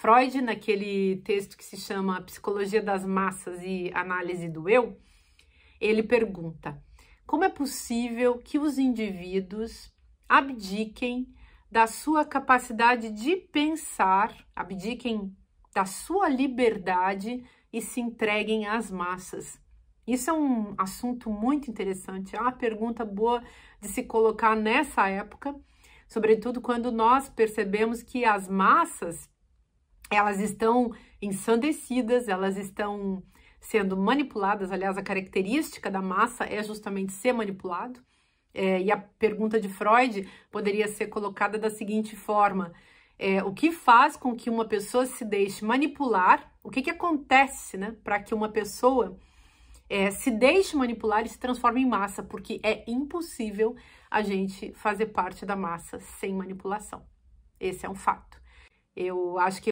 Freud, naquele texto que se chama Psicologia das Massas e Análise do Eu, ele pergunta: como é possível que os indivíduos abdiquem da sua capacidade de pensar, abdiquem da sua liberdade e se entreguem às massas? Isso é um assunto muito interessante, é uma pergunta boa de se colocar nessa época, sobretudo quando nós percebemos que as massas elas estão ensandecidas, elas estão sendo manipuladas. Aliás, a característica da massa é justamente ser manipulado. É, e a pergunta de Freud poderia ser colocada da seguinte forma: é, o que faz com que uma pessoa se deixe manipular? O que, que acontece né, para que uma pessoa é, se deixe manipular e se transforme em massa? Porque é impossível a gente fazer parte da massa sem manipulação. Esse é um fato. Eu acho que